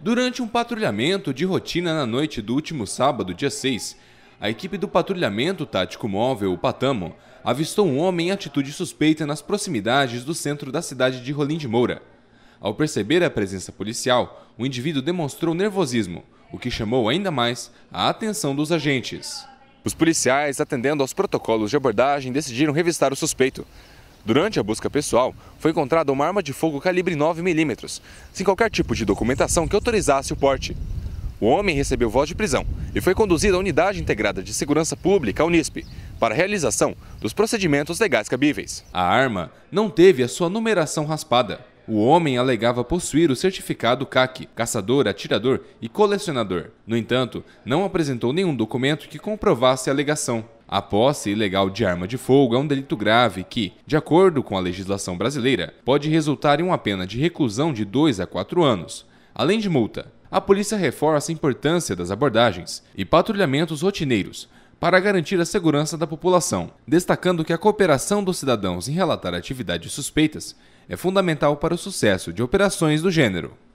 Durante um patrulhamento de rotina na noite do último sábado, dia 6, a equipe do patrulhamento tático móvel, o Patamo, avistou um homem em atitude suspeita nas proximidades do centro da cidade de Rolim de Moura. Ao perceber a presença policial, o indivíduo demonstrou nervosismo, o que chamou ainda mais a atenção dos agentes. Os policiais, atendendo aos protocolos de abordagem, decidiram revistar o suspeito. Durante a busca pessoal, foi encontrada uma arma de fogo calibre 9mm, sem qualquer tipo de documentação que autorizasse o porte. O homem recebeu voz de prisão e foi conduzido à Unidade Integrada de Segurança Pública, UNISP, para a realização dos procedimentos legais cabíveis. A arma não teve a sua numeração raspada. O homem alegava possuir o certificado CAC, caçador, atirador e colecionador. No entanto, não apresentou nenhum documento que comprovasse a alegação. A posse ilegal de arma de fogo é um delito grave que, de acordo com a legislação brasileira, pode resultar em uma pena de reclusão de 2 a 4 anos, além de multa. A polícia reforça a importância das abordagens e patrulhamentos rotineiros para garantir a segurança da população, destacando que a cooperação dos cidadãos em relatar atividades suspeitas é fundamental para o sucesso de operações do gênero.